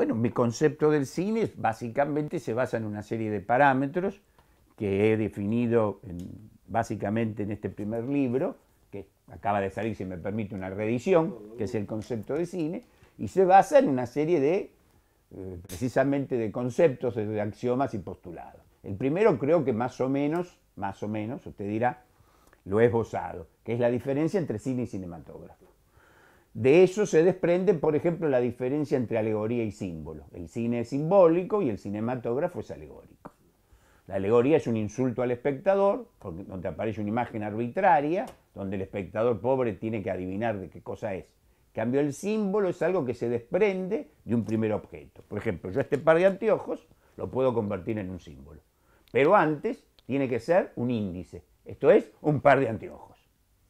Bueno, mi concepto del cine básicamente se basa en una serie de parámetros que he definido básicamente en este primer libro, que acaba de salir, si me permite, una reedición, que es el concepto de cine, y se basa en una serie de, eh, precisamente, de conceptos, de axiomas y postulados. El primero creo que más o menos, más o menos, usted dirá, lo he esbozado, que es la diferencia entre cine y cinematógrafo. De eso se desprende, por ejemplo, la diferencia entre alegoría y símbolo. El cine es simbólico y el cinematógrafo es alegórico. La alegoría es un insulto al espectador, donde aparece una imagen arbitraria, donde el espectador pobre tiene que adivinar de qué cosa es. En cambio, el símbolo es algo que se desprende de un primer objeto. Por ejemplo, yo este par de anteojos lo puedo convertir en un símbolo. Pero antes tiene que ser un índice, esto es, un par de anteojos.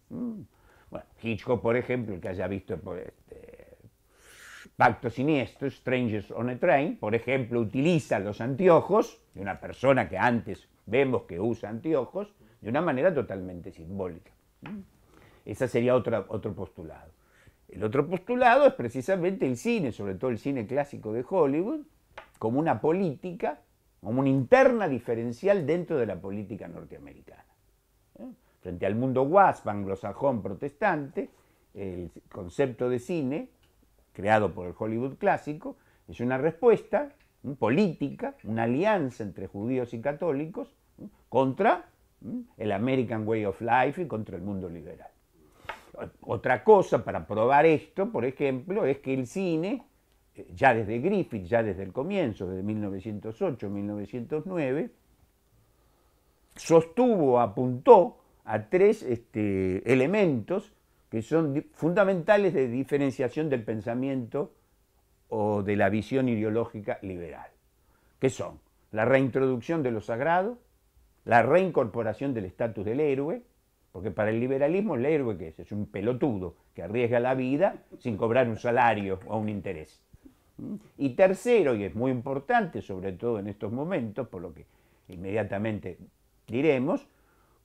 Mm. Bueno, Hitchcock, por ejemplo, el que haya visto eh, este, Pacto Siniestro, Strangers on a Train, por ejemplo, utiliza los anteojos de una persona que antes vemos que usa anteojos de una manera totalmente simbólica. Ese sería otra, otro postulado. El otro postulado es precisamente el cine, sobre todo el cine clásico de Hollywood, como una política, como una interna diferencial dentro de la política norteamericana. ¿eh? Frente al mundo WASP, anglosajón protestante, el concepto de cine, creado por el Hollywood clásico, es una respuesta política, una alianza entre judíos y católicos contra el American Way of Life y contra el mundo liberal. Otra cosa para probar esto, por ejemplo, es que el cine, eh, ya desde Griffith, ya desde el comienzo, desde 1908, 1909, sostuvo, apuntó a tres este, elementos que son fundamentales de diferenciación del pensamiento o de la visión ideológica liberal, que son la reintroducción de lo sagrado, la reincorporación del estatus del héroe, porque para el liberalismo el héroe es, es un pelotudo que arriesga la vida sin cobrar un salario o un interés. Y tercero, y es muy importante, sobre todo en estos momentos, por lo que inmediatamente diremos,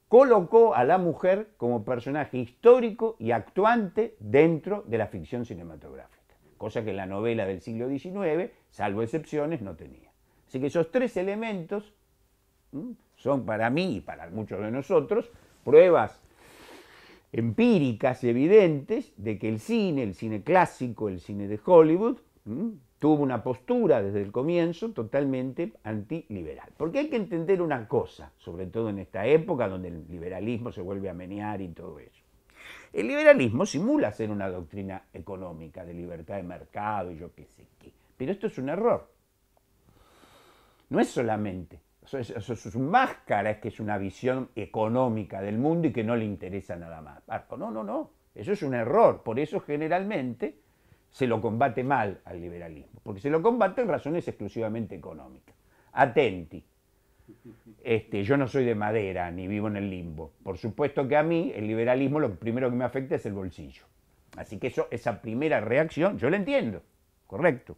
colocó a la mujer como personaje histórico y actuante dentro de la ficción cinematográfica, cosa que la novela del siglo XIX, salvo excepciones, no tenía. Así que esos tres elementos son para mí y para muchos de nosotros pruebas empíricas evidentes de que el cine, el cine clásico, el cine de Hollywood, tuvo una postura desde el comienzo totalmente antiliberal. Porque hay que entender una cosa, sobre todo en esta época donde el liberalismo se vuelve a menear y todo eso. El liberalismo simula ser una doctrina económica de libertad de mercado y yo qué sé qué. Pero esto es un error. No es solamente, eso máscara, es que es una visión económica del mundo y que no le interesa nada más. No, no, no, eso es un error. Por eso generalmente se lo combate mal al liberalismo, porque se lo combate en razones exclusivamente económicas. Atenti. Este, yo no soy de madera ni vivo en el limbo. Por supuesto que a mí el liberalismo lo primero que me afecta es el bolsillo. Así que eso, esa primera reacción, yo la entiendo, correcto.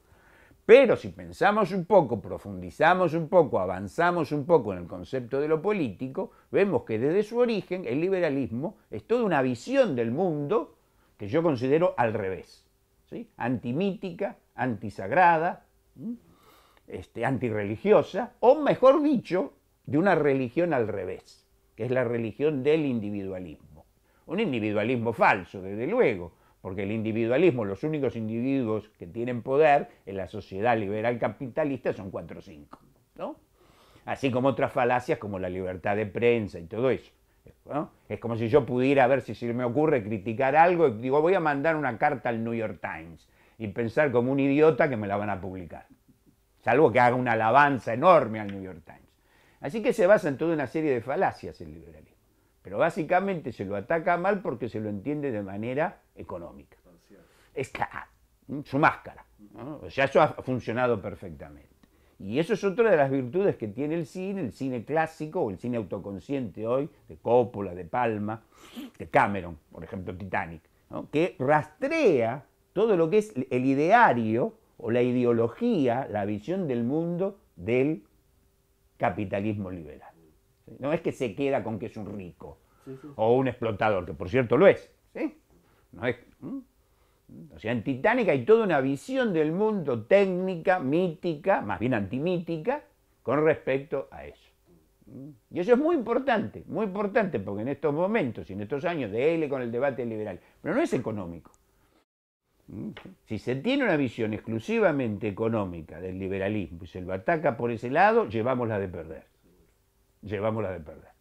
Pero si pensamos un poco, profundizamos un poco, avanzamos un poco en el concepto de lo político, vemos que desde su origen el liberalismo es toda una visión del mundo que yo considero al revés antimítica, antisagrada, este, antirreligiosa, o mejor dicho, de una religión al revés, que es la religión del individualismo. Un individualismo falso, desde luego, porque el individualismo, los únicos individuos que tienen poder en la sociedad liberal capitalista son cuatro o cinco. Así como otras falacias como la libertad de prensa y todo eso. Es como si yo pudiera, a ver si se me ocurre, criticar algo y digo, voy a mandar una carta al New York Times y pensar como un idiota que me la van a publicar. Salvo que haga una alabanza enorme al New York Times. Así que se basa en toda una serie de falacias el liberalismo. Pero básicamente se lo ataca mal porque se lo entiende de manera económica. Es, su máscara. O sea, eso ha funcionado perfectamente. Y eso es otra de las virtudes que tiene el cine, el cine clásico o el cine autoconsciente hoy, de Coppola, de Palma, de Cameron, por ejemplo, Titanic, que rastrea todo lo que es el ideario o la ideología, la visión del mundo del capitalismo liberal. No es que se queda con que es un rico o un explotador, que por cierto lo es. ¿sí? No es. O sea, en Titanic hay toda una visión del mundo técnica, mítica, más bien antimítica, con respecto a eso. Mm. Y eso es muy importante, muy importante, porque en estos momentos y en estos años de él con el debate liberal, pero no es económico. Mm. Si se tiene una visión exclusivamente económica del liberalismo y se lo ataca por ese lado, llevamos la de perder. Llevamos la de perder.